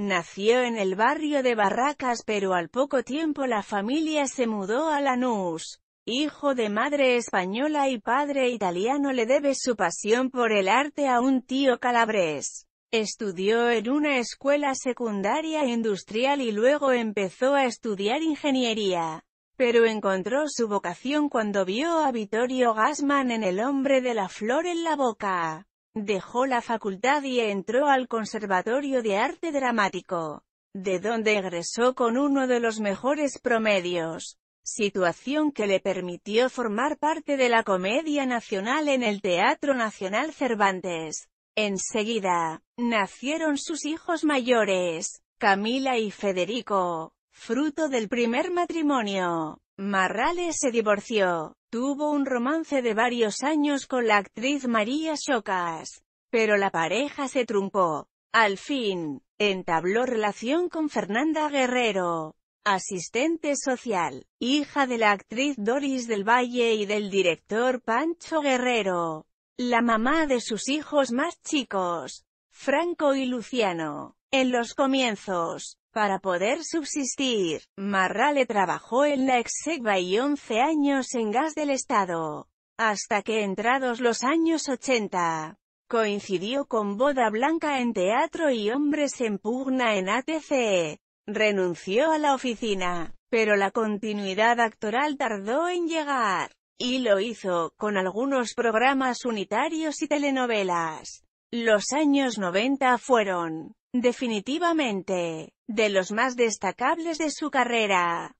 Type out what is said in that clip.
Nació en el barrio de Barracas pero al poco tiempo la familia se mudó a Lanús. Hijo de madre española y padre italiano le debe su pasión por el arte a un tío calabrés. Estudió en una escuela secundaria industrial y luego empezó a estudiar ingeniería. Pero encontró su vocación cuando vio a Vittorio Gasman en El hombre de la flor en la boca. Dejó la facultad y entró al Conservatorio de Arte Dramático, de donde egresó con uno de los mejores promedios, situación que le permitió formar parte de la Comedia Nacional en el Teatro Nacional Cervantes. Enseguida, nacieron sus hijos mayores, Camila y Federico, fruto del primer matrimonio. Marrales se divorció, tuvo un romance de varios años con la actriz María Chocas, pero la pareja se truncó. Al fin, entabló relación con Fernanda Guerrero, asistente social, hija de la actriz Doris del Valle y del director Pancho Guerrero, la mamá de sus hijos más chicos, Franco y Luciano. En los comienzos, para poder subsistir, Marrale trabajó en la Exegva y 11 años en Gas del Estado, hasta que entrados los años 80, coincidió con Boda Blanca en Teatro y Hombres en Pugna en ATC. Renunció a la oficina, pero la continuidad actoral tardó en llegar, y lo hizo, con algunos programas unitarios y telenovelas. Los años 90 fueron definitivamente, de los más destacables de su carrera.